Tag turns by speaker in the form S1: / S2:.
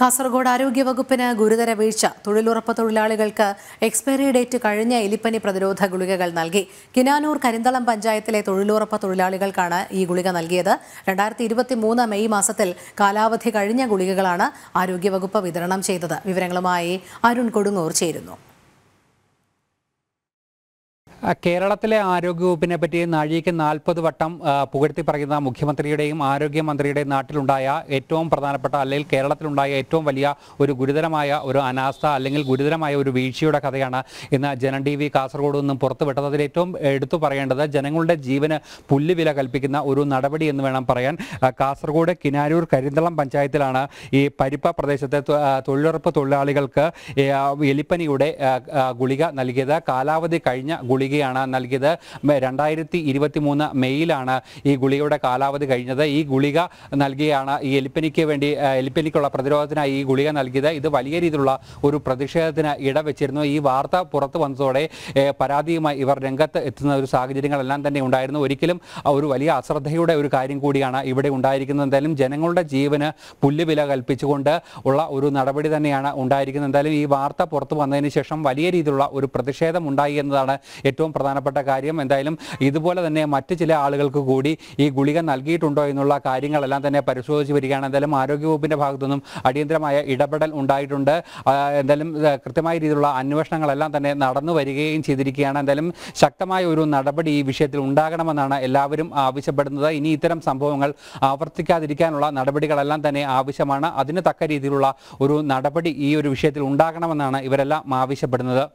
S1: കാസർഗോഡ് ആരോഗ്യവകുപ്പിന് ഗുരുതര വീഴ്ച തൊഴിലുറപ്പ് തൊഴിലാളികൾക്ക് എക്സ്പയറി ഡേറ്റ് കഴിഞ്ഞ എലിപ്പനി പ്രതിരോധ ഗുളികകൾ നൽകി കിനാനൂർ കരിന്തളം പഞ്ചായത്തിലെ തൊഴിലുറപ്പ് തൊഴിലാളികൾക്കാണ് ഈ ഗുളിക നൽകിയത് രണ്ടായിരത്തി ഇരുപത്തി മൂന്ന് മെയ് മാസത്തിൽ കാലാവധി കഴിഞ്ഞ ഗുളികകളാണ് ആരോഗ്യവകുപ്പ് വിതരണം ചെയ്തത് വിവരങ്ങളുമായി അരുൺ കൊടുങ്ങൂർ ചേരുന്നു
S2: കേരളത്തിലെ ആരോഗ്യവകുപ്പിനെ പറ്റി നാഴിക്ക് നാൽപ്പത് വട്ടം പുകഴ്ത്തി പറയുന്ന മുഖ്യമന്ത്രിയുടെയും ആരോഗ്യമന്ത്രിയുടെയും നാട്ടിലുണ്ടായ ഏറ്റവും പ്രധാനപ്പെട്ട അല്ലെങ്കിൽ കേരളത്തിലുണ്ടായ ഏറ്റവും വലിയ ഒരു ഗുരുതരമായ ഒരു അനാസ്ഥ അല്ലെങ്കിൽ ഗുരുതരമായ ഒരു വീഴ്ചയുടെ കഥയാണ് ഇന്ന് ജനം ടി വി കാസർഗോഡ് നിന്നും പുറത്തുവിട്ടത് അതിൽ ഏറ്റവും എടുത്തു പറയേണ്ടത് ജനങ്ങളുടെ ജീവന് പുല്ലുവില കൽപ്പിക്കുന്ന ഒരു നടപടി എന്ന് വേണം പറയാൻ കാസർഗോഡ് കിനാരൂർ കരിന്തളം പഞ്ചായത്തിലാണ് ഈ പരിപ്പ പ്രദേശത്തെ തൊഴിലുറപ്പ് തൊഴിലാളികൾക്ക് എലിപ്പനിയുടെ ഗുളിക നൽകിയത് കാലാവധി കഴിഞ്ഞ ഗുളിക ഗുളികയാണ് നൽകിയത് രണ്ടായിരത്തി ഇരുപത്തി മൂന്ന് മെയ്യിലാണ് ഈ ഗുളികയുടെ കാലാവധി കഴിഞ്ഞത് ഈ ഗുളിക നൽകിയാണ് ഈ എലിപ്പനിക്ക് വേണ്ടി എലിപ്പനിക്കുള്ള പ്രതിരോധത്തിനായി ഈ ഗുളിക നൽകിയത് ഇത് വലിയ രീതിയിലുള്ള ഒരു പ്രതിഷേധത്തിന് ഇടവെച്ചിരുന്നു ഈ വാർത്ത പുറത്തു വന്നതോടെ പരാതിയുമായി ഇവർ രംഗത്ത് എത്തുന്ന ഒരു സാഹചര്യങ്ങളെല്ലാം തന്നെ ഉണ്ടായിരുന്നു ഒരിക്കലും ഒരു വലിയ അശ്രദ്ധയുടെ ഒരു കാര്യം കൂടിയാണ് ഇവിടെ ഉണ്ടായിരിക്കുന്നത് എന്തായാലും ജനങ്ങളുടെ ജീവന് പുല്ലുവില കൽപ്പിച്ചുകൊണ്ട് ഉള്ള ഒരു നടപടി തന്നെയാണ് ഉണ്ടായിരിക്കുന്നത് എന്തായാലും ഈ വാർത്ത പുറത്തു വന്നതിന് ശേഷം വലിയ രീതിയിലുള്ള ഒരു പ്രതിഷേധം ഉണ്ടായി എന്നതാണ് ഏറ്റവും പ്രധാനപ്പെട്ട കാര്യം എന്തായാലും ഇതുപോലെ തന്നെ മറ്റ് ചില ആളുകൾക്ക് കൂടി ഈ ഗുളിക നൽകിയിട്ടുണ്ടോ എന്നുള്ള കാര്യങ്ങളെല്ലാം തന്നെ പരിശോധിച്ച് വരികയാണ് എന്തായാലും ആരോഗ്യവകുപ്പിൻ്റെ ഭാഗത്തുനിന്നും അടിയന്തരമായ ഇടപെടൽ ഉണ്ടായിട്ടുണ്ട് എന്തായാലും കൃത്യമായ രീതിയിലുള്ള അന്വേഷണങ്ങളെല്ലാം തന്നെ നടന്നു വരികയും ചെയ്തിരിക്കുകയാണ് എന്തായാലും ശക്തമായ ഒരു നടപടി ഈ വിഷയത്തിൽ ഉണ്ടാകണമെന്നാണ് എല്ലാവരും ആവശ്യപ്പെടുന്നത് ഇനി ഇത്തരം സംഭവങ്ങൾ ആവർത്തിക്കാതിരിക്കാനുള്ള നടപടികളെല്ലാം തന്നെ ആവശ്യമാണ് അതിന് തക്ക രീതിയിലുള്ള ഒരു നടപടി ഈ ഒരു വിഷയത്തിൽ ഉണ്ടാകണമെന്നാണ് ഇവരെല്ലാം ആവശ്യപ്പെടുന്നത്